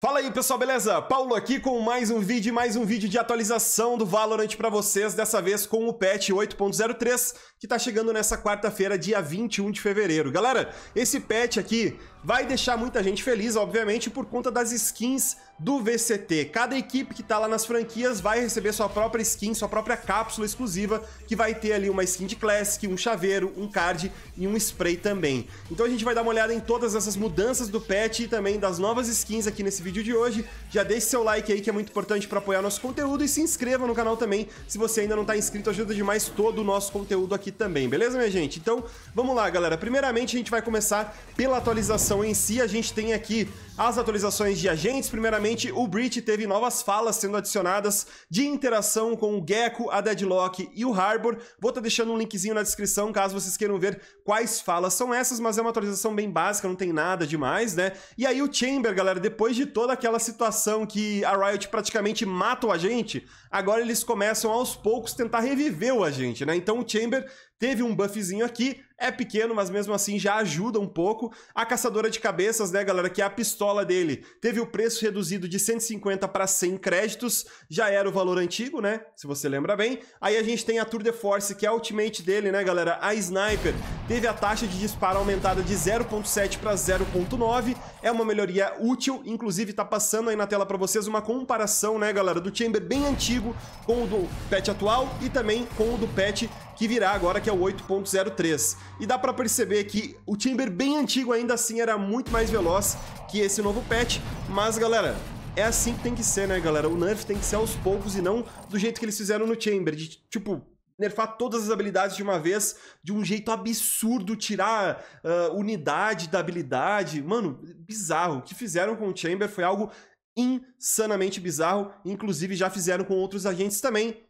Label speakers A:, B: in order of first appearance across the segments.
A: Fala aí pessoal, beleza? Paulo aqui com mais um vídeo, mais um vídeo de atualização do Valorant para vocês, dessa vez com o patch 8.03, que tá chegando nessa quarta-feira, dia 21 de fevereiro. Galera, esse patch aqui vai deixar muita gente feliz, obviamente, por conta das skins do VCT. Cada equipe que tá lá nas franquias vai receber sua própria skin, sua própria cápsula exclusiva, que vai ter ali uma skin de Classic, um chaveiro, um card e um spray também. Então a gente vai dar uma olhada em todas essas mudanças do patch e também das novas skins aqui nesse vídeo de hoje. Já deixe seu like aí que é muito importante para apoiar nosso conteúdo e se inscreva no canal também se você ainda não tá inscrito, ajuda demais todo o nosso conteúdo aqui também, beleza minha gente? Então vamos lá galera, primeiramente a gente vai começar pela atualização em si, a gente tem aqui as atualizações de agentes. Primeiramente, o Breach teve novas falas sendo adicionadas de interação com o Gecko, a Deadlock e o Harbor. Vou estar tá deixando um linkzinho na descrição caso vocês queiram ver quais falas são essas, mas é uma atualização bem básica, não tem nada demais, né? E aí o Chamber, galera, depois de toda aquela situação que a Riot praticamente mata o agente, agora eles começam aos poucos tentar reviver o agente, né? Então o Chamber Teve um buffzinho aqui, é pequeno, mas mesmo assim já ajuda um pouco. A caçadora de cabeças, né, galera, que é a pistola dele, teve o preço reduzido de 150 para 100 créditos, já era o valor antigo, né, se você lembra bem. Aí a gente tem a Tour de Force, que é a ultimate dele, né, galera, a sniper, teve a taxa de disparo aumentada de 0.7 para 0.9, é uma melhoria útil, inclusive tá passando aí na tela para vocês uma comparação, né, galera, do Chamber bem antigo com o do patch atual e também com o do patch que virá agora, que é o 8.03. E dá para perceber que o Chamber bem antigo ainda assim era muito mais veloz que esse novo patch, mas galera, é assim que tem que ser, né, galera? O nerf tem que ser aos poucos e não do jeito que eles fizeram no Chamber, de tipo nerfar todas as habilidades de uma vez de um jeito absurdo, tirar uh, unidade da habilidade. Mano, bizarro. O que fizeram com o Chamber foi algo insanamente bizarro. Inclusive, já fizeram com outros agentes também.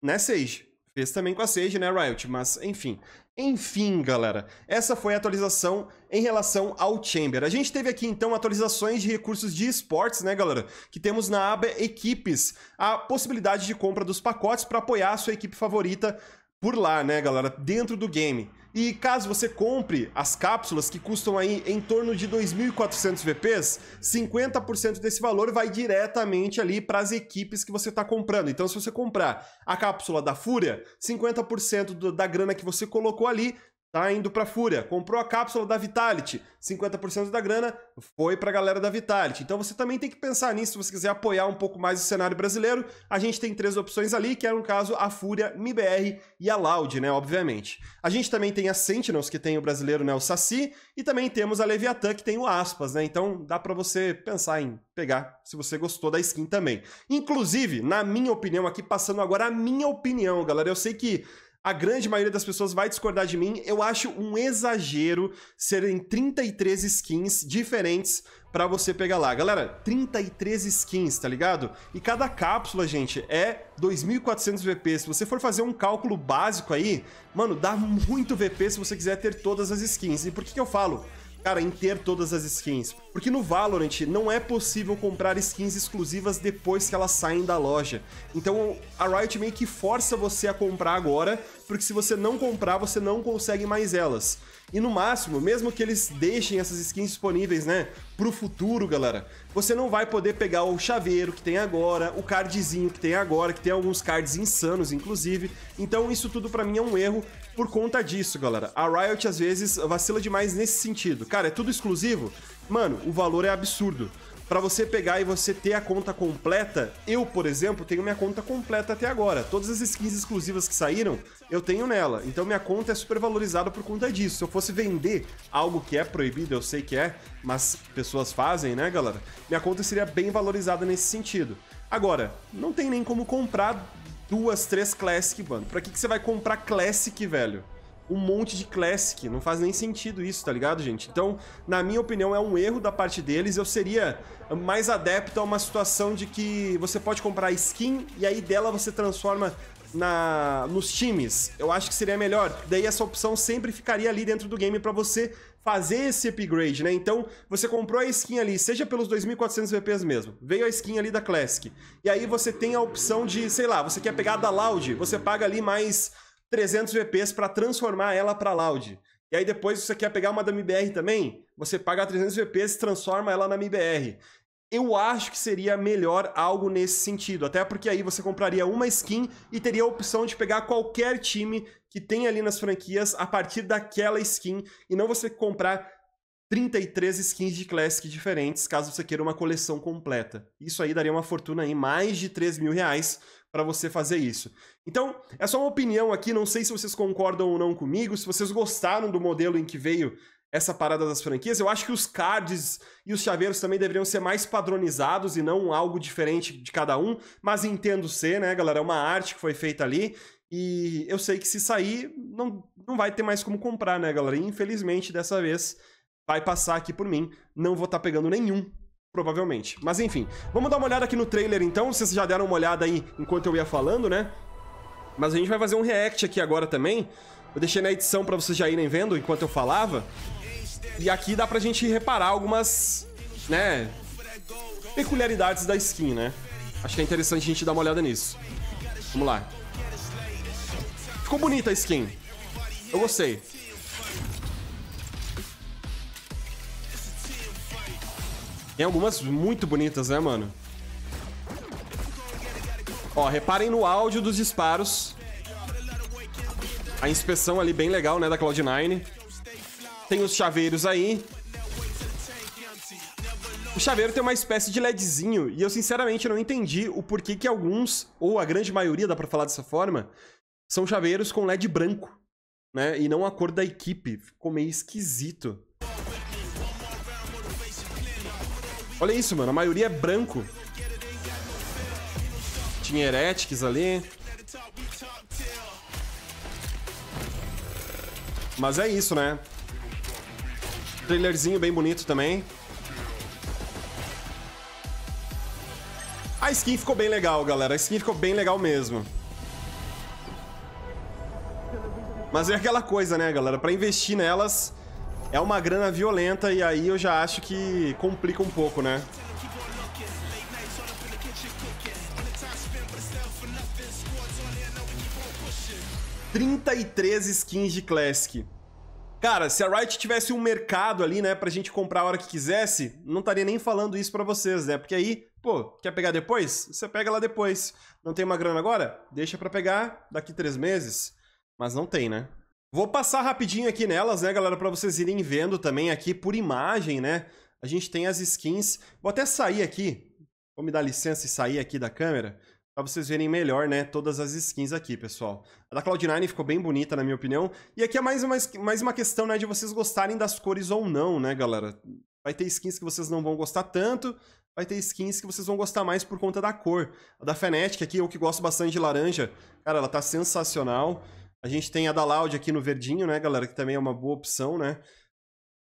A: Né, Sage? Fez também com a Sage, né, Riot? Mas, enfim. Enfim, galera. Essa foi a atualização em relação ao Chamber. A gente teve aqui, então, atualizações de recursos de esportes, né, galera? Que temos na aba Equipes a possibilidade de compra dos pacotes para apoiar a sua equipe favorita por lá, né, galera? Dentro do game. E caso você compre as cápsulas que custam aí em torno de 2.400 VPs, 50% desse valor vai diretamente ali para as equipes que você está comprando. Então, se você comprar a cápsula da Fúria, 50% do, da grana que você colocou ali tá indo pra Fúria. Comprou a cápsula da Vitality, 50% da grana foi pra galera da Vitality. Então você também tem que pensar nisso se você quiser apoiar um pouco mais o cenário brasileiro. A gente tem três opções ali, que é no caso a Fúria, MIBR e a Loud, né, obviamente. A gente também tem a Sentinels, que tem o brasileiro, né, o Saci, e também temos a Leviathan, que tem o Aspas, né? Então dá para você pensar em pegar se você gostou da skin também. Inclusive, na minha opinião aqui passando agora a minha opinião, galera, eu sei que a grande maioria das pessoas vai discordar de mim. Eu acho um exagero serem 33 skins diferentes para você pegar lá. Galera, 33 skins, tá ligado? E cada cápsula, gente, é 2.400 VP. Se você for fazer um cálculo básico aí, mano, dá muito VP se você quiser ter todas as skins. E por que, que eu falo? cara, em ter todas as skins. Porque no Valorant não é possível comprar skins exclusivas depois que elas saem da loja. Então a Riot meio que força você a comprar agora, porque se você não comprar, você não consegue mais elas. E no máximo, mesmo que eles deixem essas skins disponíveis, né, pro futuro, galera, você não vai poder pegar o chaveiro que tem agora, o cardzinho que tem agora, que tem alguns cards insanos, inclusive. Então isso tudo para mim é um erro por conta disso, galera. A Riot às vezes vacila demais nesse sentido. Cara, é tudo exclusivo? Mano, o valor é absurdo. Para você pegar e você ter a conta completa, eu, por exemplo, tenho minha conta completa até agora. Todas as skins exclusivas que saíram, eu tenho nela. Então minha conta é super valorizada por conta disso. Se eu fosse vender algo que é proibido, eu sei que é, mas pessoas fazem, né, galera? Minha conta seria bem valorizada nesse sentido. Agora, não tem nem como comprar duas, três Classic, mano. Pra que, que você vai comprar Classic, velho? um monte de classic. Não faz nem sentido isso, tá ligado, gente? Então, na minha opinião, é um erro da parte deles. Eu seria mais adepto a uma situação de que você pode comprar skin e aí dela você transforma na nos times. Eu acho que seria melhor. Daí essa opção sempre ficaria ali dentro do game para você fazer esse upgrade, né? Então, você comprou a skin ali, seja pelos 2.400 VPs mesmo, veio a skin ali da Classic, e aí você tem a opção de, sei lá, você quer pegar a da Loud, você paga ali mais 300 VPs para transformar ela para Loud. E aí depois você quer pegar uma da MBR também, você paga 300 VPs e transforma ela na MBR. Eu acho que seria melhor algo nesse sentido, até porque aí você compraria uma skin e teria a opção de pegar qualquer time que tem ali nas franquias a partir daquela skin e não você comprar 33 skins de Classic diferentes, caso você queira uma coleção completa. Isso aí daria uma fortuna aí, mais de 3 mil reais para você fazer isso. Então, é só uma opinião aqui, não sei se vocês concordam ou não comigo, se vocês gostaram do modelo em que veio essa parada das franquias. Eu acho que os cards e os chaveiros também deveriam ser mais padronizados e não algo diferente de cada um, mas entendo ser, né, galera? É uma arte que foi feita ali. E eu sei que se sair, não, não vai ter mais como comprar, né, galera? E infelizmente, dessa vez, vai passar aqui por mim. Não vou estar tá pegando nenhum, provavelmente. Mas enfim, vamos dar uma olhada aqui no trailer então. Vocês já deram uma olhada aí enquanto eu ia falando, né? Mas a gente vai fazer um react aqui agora também. Eu deixei na edição para vocês já irem vendo enquanto eu falava. E aqui dá pra gente reparar algumas, né, peculiaridades da skin, né? Acho que é interessante a gente dar uma olhada nisso. Vamos lá. Ficou bonita a skin. Eu gostei. Tem algumas muito bonitas, né, mano? Ó, reparem no áudio dos disparos. A inspeção ali bem legal, né, da Cloud9. Tem os chaveiros aí. O chaveiro tem uma espécie de LEDzinho, e eu sinceramente não entendi o porquê que alguns, ou a grande maioria, dá pra falar dessa forma, são chaveiros com LED branco, né? E não a cor da equipe. Ficou meio esquisito. Olha isso, mano. A maioria é branco. Tinha Heretics ali. Mas é isso, né? Trailerzinho bem bonito também. A skin ficou bem legal, galera. A skin ficou bem legal mesmo. Mas é aquela coisa, né, galera? Pra investir nelas é uma grana violenta e aí eu já acho que complica um pouco, né? Trinta e três skins de Classic. Cara, se a Riot tivesse um mercado ali, né, pra gente comprar a hora que quisesse, não estaria nem falando isso para vocês, né? Porque aí, pô, quer pegar depois? Você pega lá depois. Não tem uma grana agora? Deixa para pegar daqui três meses. Mas não tem, né? Vou passar rapidinho aqui nelas, né, galera, para vocês irem vendo também aqui por imagem, né? A gente tem as skins. Vou até sair aqui. Vou me dar licença e sair aqui da câmera para vocês verem melhor, né, todas as skins aqui, pessoal. A da Cloud9 ficou bem bonita, na minha opinião. E aqui é mais uma, mais uma questão, né, de vocês gostarem das cores ou não, né, galera. Vai ter skins que vocês não vão gostar tanto, vai ter skins que vocês vão gostar mais por conta da cor. A da Fnatic aqui, eu que gosto bastante de laranja, cara, ela tá sensacional. A gente tem a da Loud aqui no verdinho, né, galera, que também é uma boa opção, né.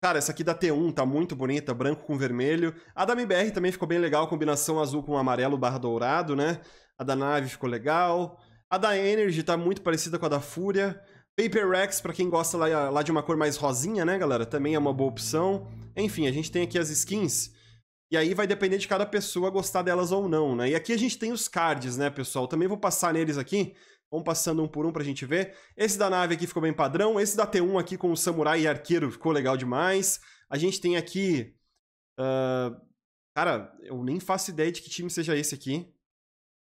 A: Cara, essa aqui da T1 tá muito bonita, branco com vermelho. A da MBR também ficou bem legal, combinação azul com amarelo barra dourado, né? A da nave ficou legal. A da Energy tá muito parecida com a da Fúria. Paper Rex, pra quem gosta lá, lá de uma cor mais rosinha, né, galera? Também é uma boa opção. Enfim, a gente tem aqui as skins. E aí vai depender de cada pessoa gostar delas ou não, né? E aqui a gente tem os cards, né, pessoal? Também vou passar neles aqui Vamos passando um por um pra gente ver. Esse da nave aqui ficou bem padrão. Esse da T1 aqui com o samurai e arqueiro ficou legal demais. A gente tem aqui... Uh, cara, eu nem faço ideia de que time seja esse aqui.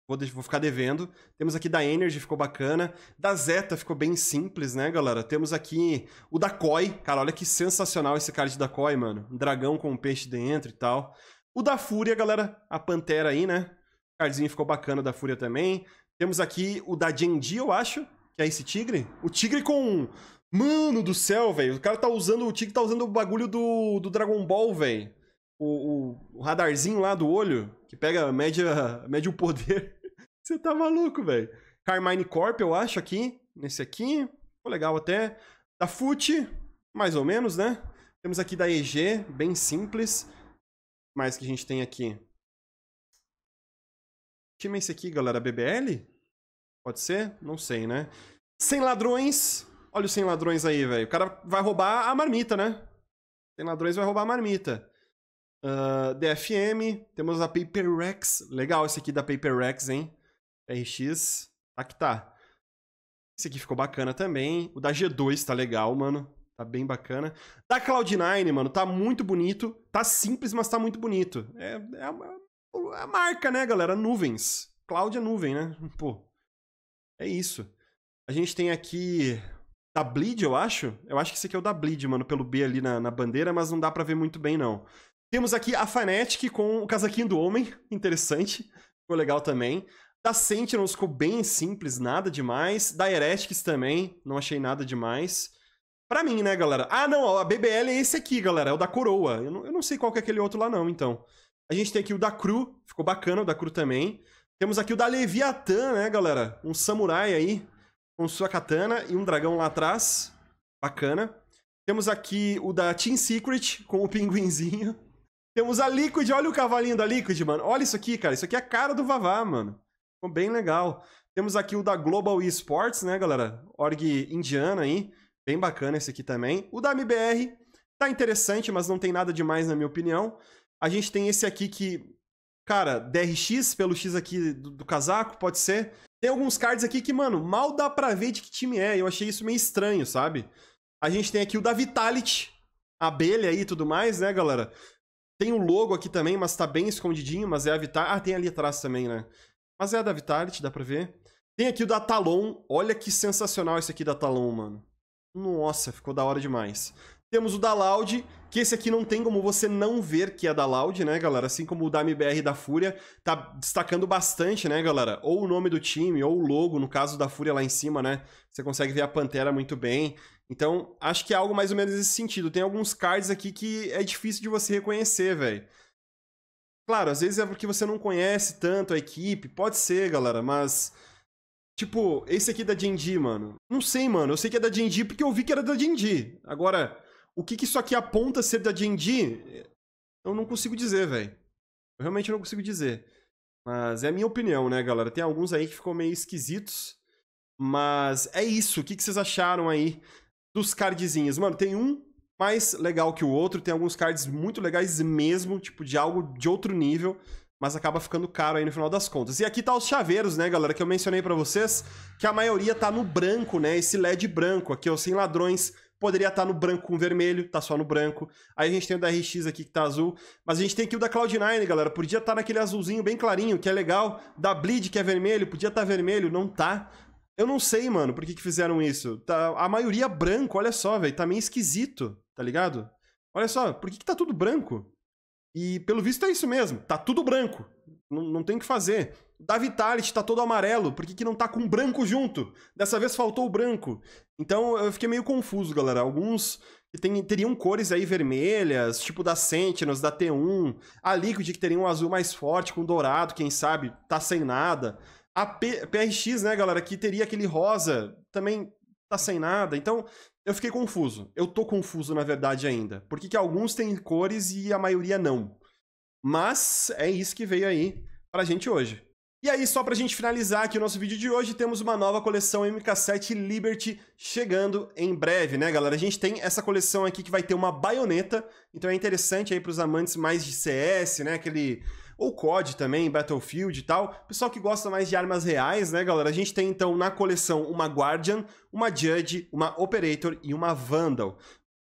A: Vou, vou ficar devendo. Temos aqui da Energy, ficou bacana. Da Zeta, ficou bem simples, né, galera? Temos aqui o da Koi. Cara, olha que sensacional esse card da Koi, mano. Um dragão com um peixe dentro e tal. O da Fúria, galera, a Pantera aí, né? O cardzinho ficou bacana da Fúria também. Temos aqui o da Genji, eu acho, que é esse tigre. O tigre com... Mano do céu, velho. O cara tá usando... O tigre tá usando o bagulho do, do Dragon Ball, velho. O, o, o, radarzinho lá do olho, que pega, média média o poder. Você tá maluco, velho. Carmine Corp, eu acho, aqui. Nesse aqui. Ficou legal até. Da FUT, mais ou menos, né? Temos aqui da EG, bem simples. mais que a gente tem aqui? time é esse aqui, galera? BBL? Pode ser? Não sei, né? Sem ladrões. Olha os sem ladrões aí, velho. O cara vai roubar a marmita, né? Sem ladrões vai roubar a marmita. Uh, ah, DFM. Temos a Paper Rex. Legal esse aqui da Paper Rex, hein? RX. Tá que tá. Esse aqui ficou bacana também. O da G2 tá legal, mano. Tá bem bacana. Da Cloud9, mano, tá muito bonito. Tá simples, mas tá muito bonito. É, é uma é é a marca, né, galera? Nuvens. Cloud é nuvem, né? Pô, é isso. A gente tem aqui da Bleed, eu acho. Eu acho que esse aqui é o da Bleed, mano, pelo B ali na, na bandeira, mas não dá para ver muito bem, não. Temos aqui a Fnatic com o casaquinho do homem, interessante. Ficou legal também. Da Sentinels ficou bem simples, nada demais. Da Heretics também, não achei nada demais. Pra mim, né, galera? Ah, não, a BBL é esse aqui, galera, é o da coroa. Eu não, eu não sei qual que é aquele outro lá, não, então. A gente tem aqui o da Cru, ficou bacana o da Cru também. Temos aqui o da Leviatã, né, galera? Um samurai aí, com sua katana e um dragão lá atrás. Bacana. Temos aqui o da Team Secret, com o pinguinzinho. Temos a Liquid, olha o cavalinho da Liquid, mano. Olha isso aqui, cara. Isso aqui é a cara do Vavá, mano. Ficou bem legal. Temos aqui o da Global Esports, né, galera? Org indiana aí. Bem bacana esse aqui também. O da MBR tá interessante, mas não tem nada demais na minha opinião. A gente tem esse aqui que, cara, DRX pelo X aqui do, do casaco, pode ser. Tem alguns cards aqui que, mano, mal dá pra ver de que time é. Eu achei isso meio estranho, sabe? A gente tem aqui o da Vitality, abelha aí e tudo mais, né, galera? Tem o logo aqui também, mas tá bem escondidinho, mas é a Vitality. Ah, tem ali atrás também, né? Mas é a da Vitality, dá pra ver. Tem aqui o da Talon. Olha que sensacional esse aqui da Talon, mano. Nossa, ficou da hora demais. Temos o da Loud, que esse aqui não tem como você não ver que é da Loud, né, galera? Assim como o da MBR da Fúria, tá destacando bastante, né, galera? Ou o nome do time, ou o logo, no caso da Fúria lá em cima, né? Você consegue ver a Pantera muito bem. Então, acho que é algo mais ou menos nesse sentido. Tem alguns cards aqui que é difícil de você reconhecer, velho. Claro, às vezes é porque você não conhece tanto a equipe, pode ser, galera, mas... Tipo, esse aqui é da Genji, mano. Não sei, mano. Eu sei que é da Genji porque eu vi que era da Genji. Agora, o que, que isso aqui aponta ser da D&D? Eu não consigo dizer, velho. Eu realmente não consigo dizer. Mas é a minha opinião, né, galera? Tem alguns aí que ficou meio esquisitos. Mas é isso. O que, que vocês acharam aí dos cardzinhos? Mano, tem um mais legal que o outro. Tem alguns cards muito legais mesmo, tipo, de algo de outro nível. Mas acaba ficando caro aí no final das contas. E aqui tá os chaveiros, né, galera? Que eu mencionei para vocês. Que a maioria tá no branco, né? Esse LED branco aqui, ó. Sem ladrões poderia estar tá no branco com vermelho, tá só no branco. Aí a gente tem o da RX aqui que tá azul. Mas a gente tem aqui o da Cloud9, galera. Podia estar tá naquele azulzinho bem clarinho, que é legal. Da Bleed, que é vermelho, podia estar tá vermelho, não tá. Eu não sei, mano, por que, que fizeram isso. Tá, a maioria branco, olha só, velho. Tá meio esquisito, tá ligado? Olha só, por que, que tá tudo branco? E pelo visto é isso mesmo, tá tudo branco. Não, não tem o que fazer. Da Vitality tá todo amarelo, por que, que não tá com branco junto? Dessa vez faltou o branco. Então eu fiquei meio confuso, galera. Alguns tem, teriam cores aí vermelhas, tipo da Sentinels, da T1. A Liquid que teria um azul mais forte, com dourado, quem sabe, tá sem nada. A P PRX, né, galera, que teria aquele rosa, também tá sem nada. Então eu fiquei confuso. Eu tô confuso, na verdade, ainda. Por que, que alguns têm cores e a maioria não? Mas é isso que veio aí pra gente hoje. E aí, só para a gente finalizar aqui o nosso vídeo de hoje, temos uma nova coleção MK7 Liberty chegando em breve, né, galera? A gente tem essa coleção aqui que vai ter uma baioneta, então é interessante aí para os amantes mais de CS, né, aquele... ou COD também, Battlefield e tal. Pessoal que gosta mais de armas reais, né, galera? A gente tem, então, na coleção uma Guardian, uma Judge, uma Operator e uma Vandal.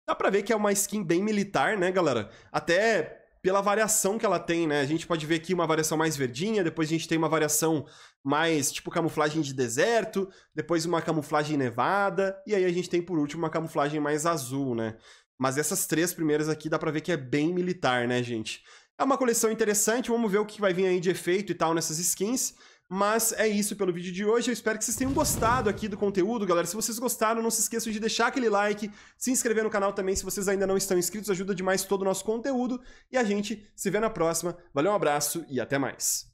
A: Dá pra ver que é uma skin bem militar, né, galera? Até pela variação que ela tem, né? A gente pode ver aqui uma variação mais verdinha, depois a gente tem uma variação mais tipo camuflagem de deserto, depois uma camuflagem nevada, e aí a gente tem por último uma camuflagem mais azul, né? Mas essas três primeiras aqui dá pra ver que é bem militar, né, gente? É uma coleção interessante, vamos ver o que vai vir aí de efeito e tal nessas skins. Mas é isso pelo vídeo de hoje. Eu espero que vocês tenham gostado aqui do conteúdo, galera. Se vocês gostaram, não se esqueçam de deixar aquele like, se inscrever no canal também se vocês ainda não estão inscritos. Ajuda demais todo o nosso conteúdo. E a gente se vê na próxima. Valeu, um abraço e até mais.